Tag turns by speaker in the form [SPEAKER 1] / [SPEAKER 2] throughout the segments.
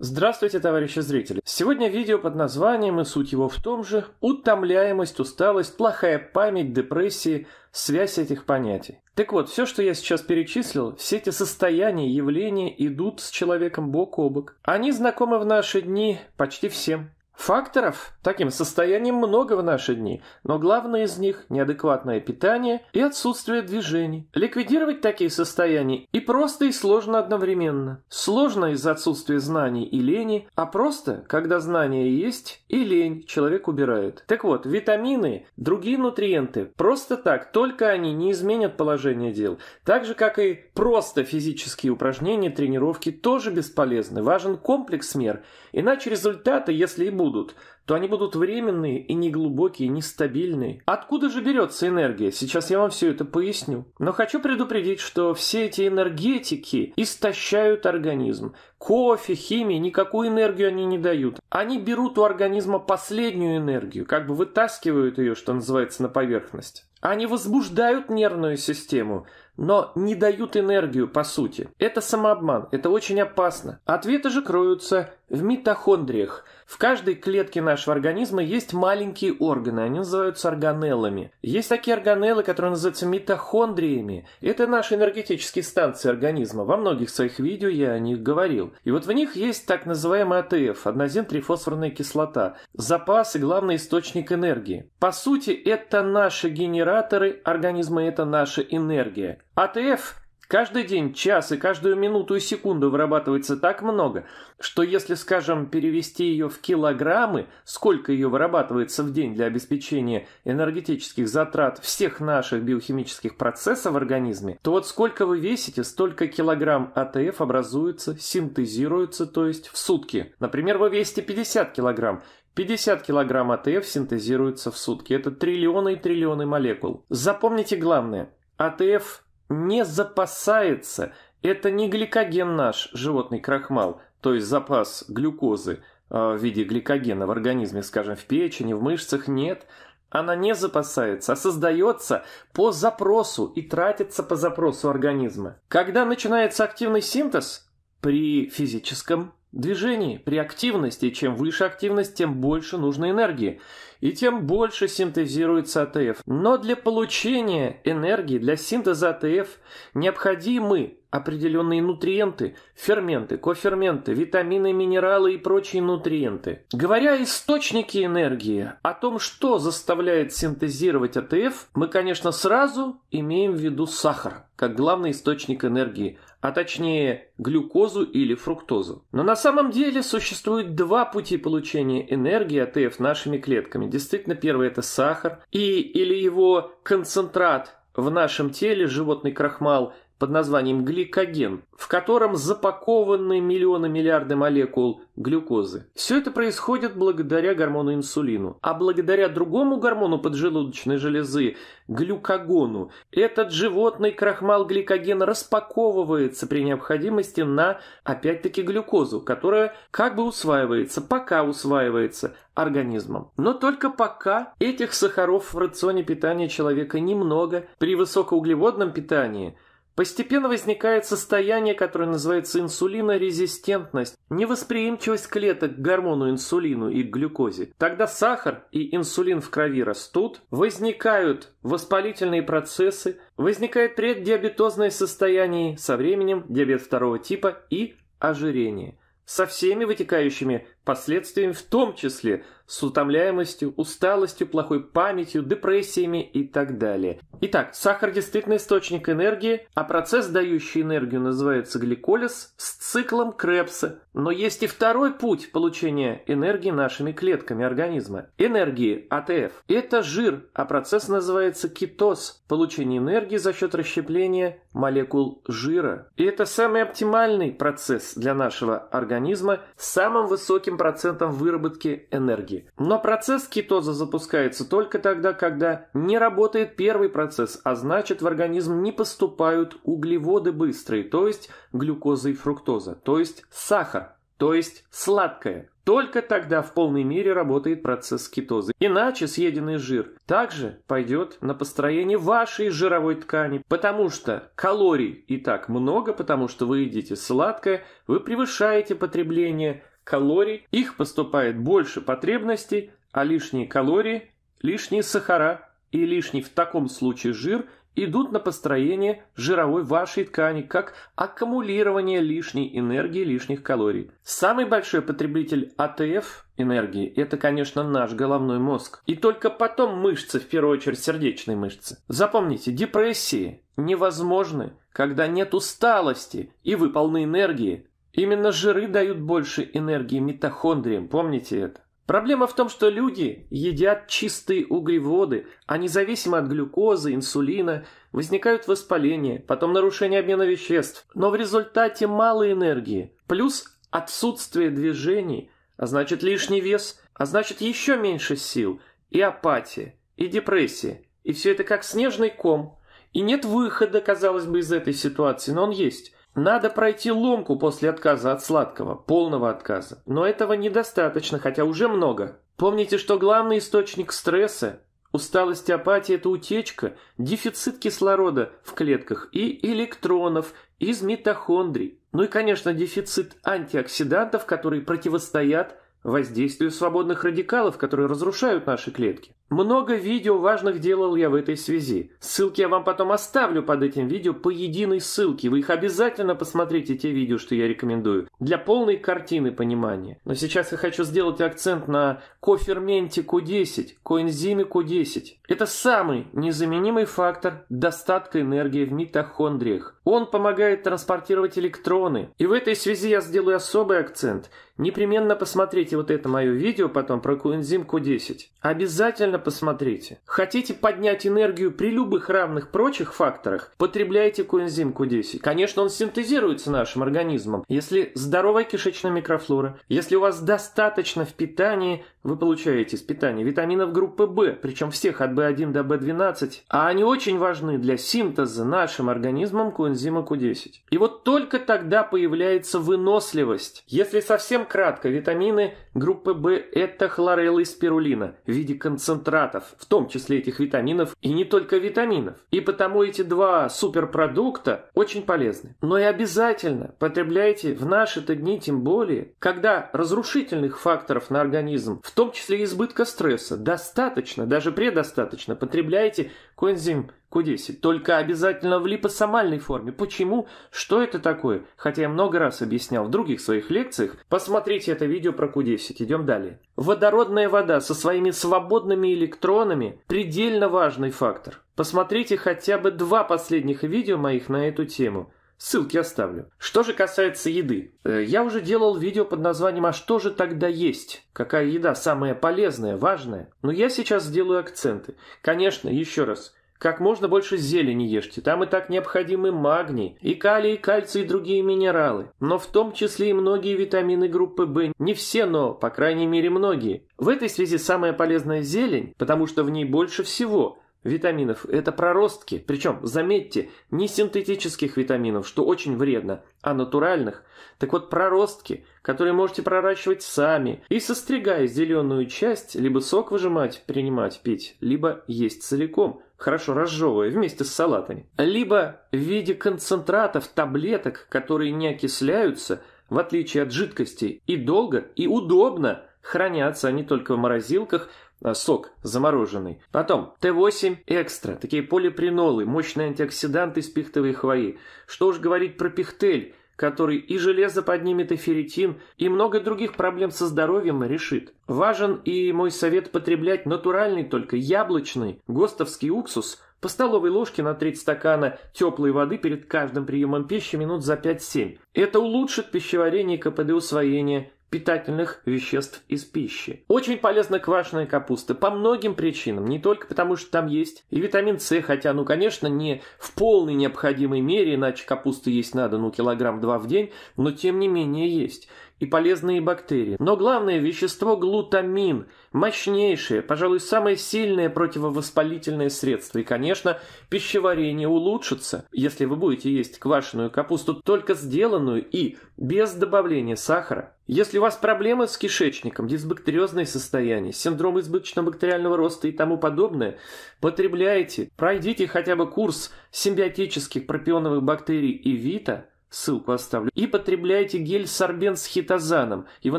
[SPEAKER 1] Здравствуйте, товарищи зрители! Сегодня видео под названием и суть его в том же «Утомляемость, усталость, плохая память, депрессии, связь этих понятий». Так вот, все, что я сейчас перечислил, все эти состояния, явления идут с человеком бок о бок. Они знакомы в наши дни почти всем. Факторов таким состоянием много в наши дни, но главное из них – неадекватное питание и отсутствие движений. Ликвидировать такие состояния и просто, и сложно одновременно. Сложно из-за отсутствия знаний и лени, а просто, когда знания есть и лень, человек убирает. Так вот, витамины, другие нутриенты, просто так, только они не изменят положение дел. Так же, как и просто физические упражнения, тренировки тоже бесполезны. Важен комплекс мер, иначе результаты, если и будут, будут, то они будут временные и неглубокие, нестабильные. Откуда же берется энергия? Сейчас я вам все это поясню. Но хочу предупредить, что все эти энергетики истощают организм. Кофе, химия, никакую энергию они не дают. Они берут у организма последнюю энергию, как бы вытаскивают ее, что называется, на поверхность. Они возбуждают нервную систему, но не дают энергию, по сути. Это самообман, это очень опасно. Ответы же кроются в митохондриях. В каждой клетке нашего организма есть маленькие органы, они называются органеллами. Есть такие органеллы, которые называются митохондриями. Это наши энергетические станции организма. Во многих своих видео я о них говорил. И вот в них есть так называемый АТФ, аднозин-трифосфорная кислота, запас и главный источник энергии. По сути, это наши генераторы организма, это наша энергия. АТФ Каждый день, час и каждую минуту и секунду вырабатывается так много, что если, скажем, перевести ее в килограммы, сколько ее вырабатывается в день для обеспечения энергетических затрат всех наших биохимических процессов в организме, то вот сколько вы весите, столько килограмм АТФ образуется, синтезируется, то есть в сутки. Например, вы весите 50 килограмм, 50 килограмм АТФ синтезируется в сутки. Это триллионы и триллионы молекул. Запомните главное. АТФ не запасается. Это не гликоген наш, животный крахмал, то есть запас глюкозы э, в виде гликогена в организме, скажем, в печени, в мышцах, нет. Она не запасается, а создается по запросу и тратится по запросу организма. Когда начинается активный синтез при физическом движении, при активности, чем выше активность, тем больше нужно энергии и тем больше синтезируется АТФ. Но для получения энергии, для синтеза АТФ необходимы определенные нутриенты, ферменты, коферменты, витамины, минералы и прочие нутриенты. Говоря источники энергии, о том, что заставляет синтезировать АТФ, мы, конечно, сразу имеем в виду сахар как главный источник энергии, а точнее глюкозу или фруктозу. Но на самом деле существует два пути получения энергии АТФ нашими клетками Действительно, первый это сахар и или его концентрат в нашем теле, животный крахмал – под названием гликоген, в котором запакованы миллионы миллиарды молекул глюкозы. Все это происходит благодаря гормону инсулину. А благодаря другому гормону поджелудочной железы, глюкогону, этот животный крахмал гликогена распаковывается при необходимости на, опять-таки, глюкозу, которая как бы усваивается, пока усваивается организмом. Но только пока этих сахаров в рационе питания человека немного. При высокоуглеводном питании – Постепенно возникает состояние, которое называется инсулинорезистентность, невосприимчивость клеток к гормону инсулину и к глюкозе. Тогда сахар и инсулин в крови растут, возникают воспалительные процессы, возникает преддиабетозное состояние, со временем диабет второго типа и ожирение. Со всеми вытекающими последствиями в том числе с утомляемостью, усталостью, плохой памятью, депрессиями и так далее. Итак, сахар действительно источник энергии, а процесс, дающий энергию, называется гликолиз с циклом Крепса. Но есть и второй путь получения энергии нашими клетками организма. Энергии АТФ. Это жир, а процесс называется кетоз. Получение энергии за счет расщепления молекул жира. И это самый оптимальный процесс для нашего организма с самым высоким 7% выработки энергии. Но процесс кетоза запускается только тогда, когда не работает первый процесс, а значит в организм не поступают углеводы быстрые, то есть глюкоза и фруктоза, то есть сахар, то есть сладкое. Только тогда в полной мере работает процесс кетоза. Иначе съеденный жир также пойдет на построение вашей жировой ткани, потому что калорий и так много, потому что вы едите сладкое, вы превышаете потребление калорий, их поступает больше потребностей, а лишние калории, лишние сахара и лишний в таком случае жир идут на построение жировой вашей ткани, как аккумулирование лишней энергии, лишних калорий. Самый большой потребитель АТФ энергии – это, конечно, наш головной мозг. И только потом мышцы, в первую очередь сердечные мышцы. Запомните, депрессии невозможны, когда нет усталости и вы энергии, Именно жиры дают больше энергии митохондриям, помните это? Проблема в том, что люди едят чистые углеводы, а независимо от глюкозы, инсулина, возникают воспаления, потом нарушение обмена веществ, но в результате мало энергии, плюс отсутствие движений, а значит лишний вес, а значит еще меньше сил, и апатия, и депрессия, и все это как снежный ком. И нет выхода, казалось бы, из этой ситуации, но он есть. Надо пройти ломку после отказа от сладкого, полного отказа. Но этого недостаточно, хотя уже много. Помните, что главный источник стресса Усталость и апатия – это утечка, дефицит кислорода в клетках и электронов из митохондрий. Ну и, конечно, дефицит антиоксидантов, которые противостоят воздействию свободных радикалов, которые разрушают наши клетки. Много видео важных делал я в этой связи. Ссылки я вам потом оставлю под этим видео по единой ссылке. Вы их обязательно посмотрите, те видео, что я рекомендую, для полной картины понимания. Но сейчас я хочу сделать акцент на коферменте Q10, коэнзиме Q10. Это самый незаменимый фактор достатка энергии в митохондриях. Он помогает транспортировать электроны. И в этой связи я сделаю особый акцент. Непременно посмотрите вот это мое видео потом про коэнзим Q10. Обязательно спокойно посмотрите. Хотите поднять энергию при любых равных прочих факторах? Потребляйте коэнзим Q10. Конечно, он синтезируется нашим организмом. Если здоровая кишечная микрофлора, если у вас достаточно в питании, вы получаете из питания витаминов группы В, причем всех от B1 до B12, а они очень важны для синтеза нашим организмом коэнзима Q10. И вот только тогда появляется выносливость. Если совсем кратко, витамины группы В – это хлорелла и спирулина в виде концентрации концентратов, в том числе этих витаминов, и не только витаминов. И потому эти два суперпродукта очень полезны. Но и обязательно потребляйте в наши-то дни тем более, когда разрушительных факторов на организм, в том числе избытка стресса, достаточно, даже предостаточно, потребляйте коэнзим Q10. Только обязательно в липосомальной форме. Почему? Что это такое? Хотя я много раз объяснял в других своих лекциях. Посмотрите это видео про Q10. Идем далее. Водородная вода со своими свободными электронами – предельно важный фактор. Посмотрите хотя бы два последних видео моих на эту тему. Ссылки оставлю. Что же касается еды. Э, я уже делал видео под названием «А что же тогда есть?» Какая еда самая полезная, важная? Но я сейчас сделаю акценты. Конечно, еще раз – как можно больше зелени ешьте, там и так необходимы магний, и калий, и кальций, и другие минералы. Но в том числе и многие витамины группы В. Не все, но, по крайней мере, многие. В этой связи самая полезная зелень, потому что в ней больше всего – витаминов – это проростки, причем, заметьте, не синтетических витаминов, что очень вредно, а натуральных. Так вот, проростки, которые можете проращивать сами и, состригая зеленую часть, либо сок выжимать, принимать, пить, либо есть целиком – хорошо разжевывая, вместе с салатами, либо в виде концентратов, таблеток, которые не окисляются, в отличие от жидкостей и долго, и удобно хранятся они только в морозилках, а, сок замороженный. Потом Т8 экстра, такие полипринолы, мощные антиоксиданты из пихтовой хвои. Что уж говорить про пихтель, который и железо поднимет, и ферритин, и много других проблем со здоровьем решит. Важен и мой совет потреблять натуральный только яблочный гостовский уксус по столовой ложке на треть стакана теплой воды перед каждым приемом пищи минут за 5-7. Это улучшит пищеварение и КПД усвоения, питательных веществ из пищи. Очень полезна квашеная капуста по многим причинам, не только потому, что там есть и витамин С, хотя, ну, конечно, не в полной необходимой мере, иначе капусты есть надо, ну, килограмм-два в день, но тем не менее есть и полезные бактерии. Но главное вещество глутамин, мощнейшее, пожалуй, самое сильное противовоспалительное средство. И, конечно, пищеварение улучшится, если вы будете есть квашеную капусту только сделанную и без добавления сахара. Если у вас проблемы с кишечником, дисбактериозное состояние, синдром избыточного бактериального роста и тому подобное, потребляйте, пройдите хотя бы курс симбиотических пропионовых бактерий и вита – ссылку оставлю, и потребляйте гель сорбен с хитозаном, и вы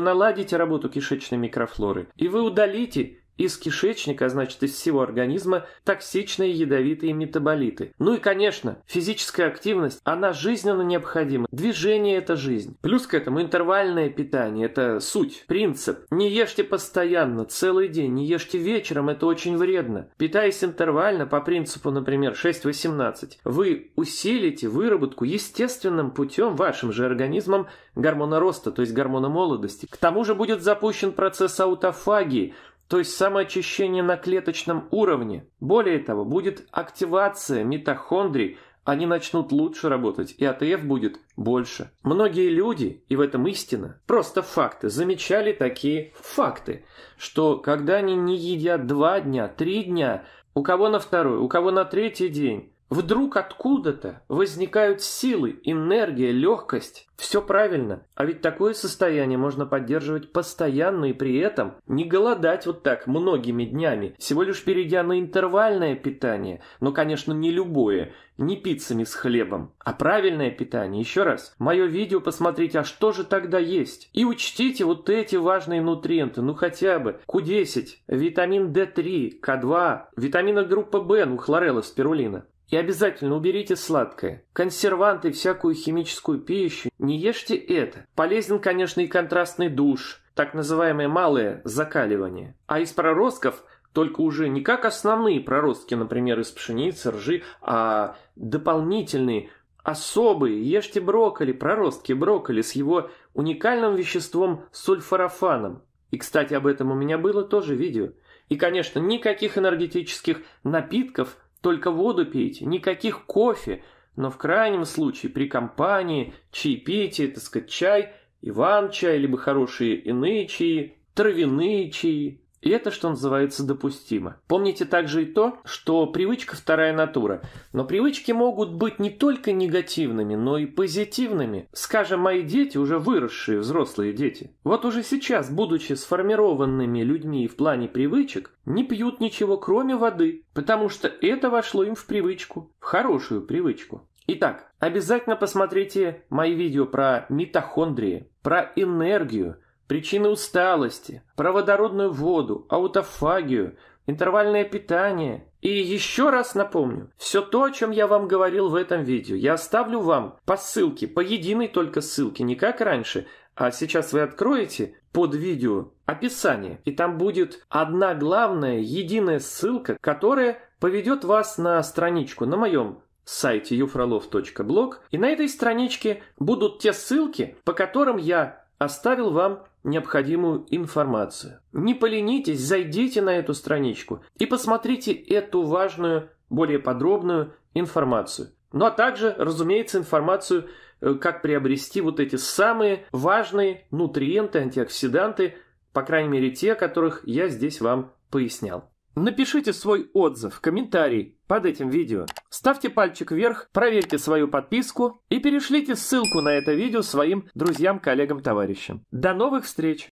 [SPEAKER 1] наладите работу кишечной микрофлоры, и вы удалите из кишечника, значит из всего организма, токсичные ядовитые метаболиты. Ну и, конечно, физическая активность, она жизненно необходима. Движение – это жизнь. Плюс к этому интервальное питание – это суть, принцип. Не ешьте постоянно, целый день, не ешьте вечером, это очень вредно. Питаясь интервально, по принципу, например, 6-18, вы усилите выработку естественным путем вашим же организмом гормона роста, то есть гормона молодости. К тому же будет запущен процесс аутофагии – то есть самоочищение на клеточном уровне. Более того, будет активация митохондрий, они начнут лучше работать, и АТФ будет больше. Многие люди, и в этом истина, просто факты, замечали такие факты, что когда они не едят два дня, три дня, у кого на второй, у кого на третий день, Вдруг откуда-то возникают силы, энергия, легкость. Все правильно. А ведь такое состояние можно поддерживать постоянно и при этом не голодать вот так многими днями, всего лишь перейдя на интервальное питание, но, конечно, не любое, не пиццами с хлебом, а правильное питание. Еще раз, мое видео посмотрите, а что же тогда есть? И учтите вот эти важные нутриенты, ну хотя бы Q10, витамин D3, К2, витамина группы В, ну хлорелла, спирулина. И обязательно уберите сладкое. Консерванты, всякую химическую пищу. Не ешьте это. Полезен, конечно, и контрастный душ, так называемое малое закаливание. А из проростков только уже не как основные проростки, например, из пшеницы, ржи, а дополнительные, особые. Ешьте брокколи, проростки брокколи с его уникальным веществом сульфорафаном. И, кстати, об этом у меня было тоже видео. И, конечно, никаких энергетических напитков – только воду пейте, никаких кофе, но в крайнем случае при компании, чаепитие, так сказать, чай, Иван-чай, либо хорошие иные чаи, травяные чаи. И это, что называется, допустимо. Помните также и то, что привычка – вторая натура. Но привычки могут быть не только негативными, но и позитивными. Скажем, мои дети уже выросшие, взрослые дети. Вот уже сейчас, будучи сформированными людьми в плане привычек, не пьют ничего, кроме воды, потому что это вошло им в привычку, в хорошую привычку. Итак, обязательно посмотрите мои видео про митохондрии, про энергию, Причины усталости, проводородную воду, аутофагию, интервальное питание. И еще раз напомню, все то, о чем я вам говорил в этом видео, я оставлю вам по ссылке, по единой только ссылке, не как раньше, а сейчас вы откроете под видео описание, и там будет одна главная, единая ссылка, которая поведет вас на страничку на моем сайте юфролов.блог, и на этой страничке будут те ссылки, по которым я оставил вам необходимую информацию. Не поленитесь, зайдите на эту страничку и посмотрите эту важную, более подробную информацию. Ну а также, разумеется, информацию, э, как приобрести вот эти самые важные нутриенты, антиоксиданты, по крайней мере те, которых я здесь вам пояснял. Напишите свой отзыв, комментарий, под этим видео. Ставьте пальчик вверх, проверьте свою подписку и перешлите ссылку на это видео своим друзьям, коллегам, товарищам. До новых встреч!